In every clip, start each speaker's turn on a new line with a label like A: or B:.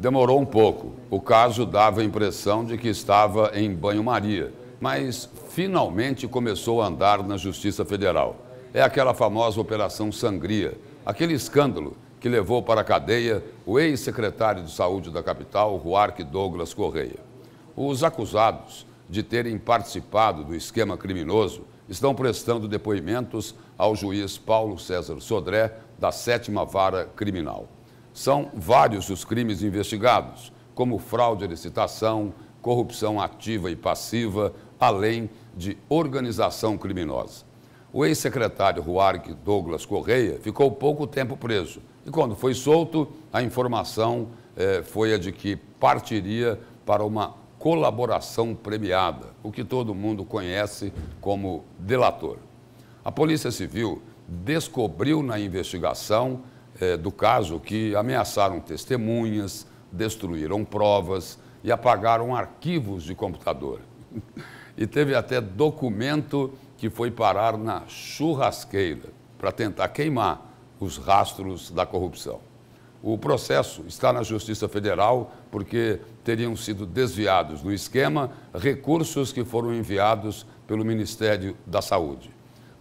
A: Demorou um pouco. O caso dava a impressão de que estava em banho-maria, mas finalmente começou a andar na Justiça Federal. É aquela famosa Operação Sangria, aquele escândalo que levou para a cadeia o ex-secretário de Saúde da capital, Ruarque Douglas Correia. Os acusados de terem participado do esquema criminoso estão prestando depoimentos ao juiz Paulo César Sodré, da sétima vara criminal. São vários os crimes investigados, como fraude à licitação, corrupção ativa e passiva, além de organização criminosa. O ex-secretário Ruark Douglas Correia ficou pouco tempo preso e, quando foi solto, a informação eh, foi a de que partiria para uma colaboração premiada, o que todo mundo conhece como delator. A Polícia Civil descobriu na investigação é, do caso que ameaçaram testemunhas, destruíram provas e apagaram arquivos de computador. E teve até documento que foi parar na churrasqueira para tentar queimar os rastros da corrupção. O processo está na Justiça Federal porque teriam sido desviados no esquema recursos que foram enviados pelo Ministério da Saúde.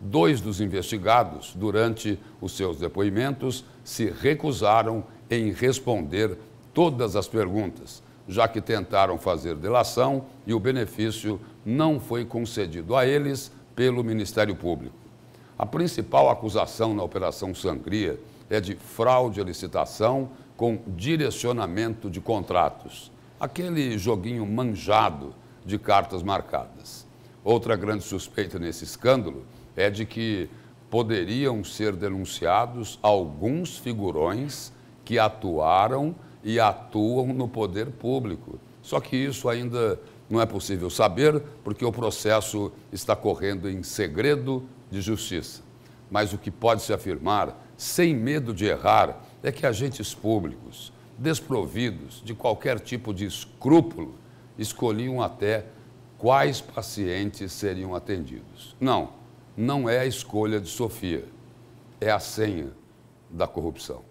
A: Dois dos investigados, durante os seus depoimentos, se recusaram em responder todas as perguntas, já que tentaram fazer delação e o benefício não foi concedido a eles pelo Ministério Público. A principal acusação na Operação Sangria é de fraude à licitação com direcionamento de contratos aquele joguinho manjado de cartas marcadas. Outra grande suspeita nesse escândalo é de que poderiam ser denunciados alguns figurões que atuaram e atuam no poder público. Só que isso ainda não é possível saber, porque o processo está correndo em segredo de justiça. Mas o que pode se afirmar, sem medo de errar, é que agentes públicos, desprovidos de qualquer tipo de escrúpulo, escolhiam até quais pacientes seriam atendidos. Não, não é a escolha de Sofia, é a senha da corrupção.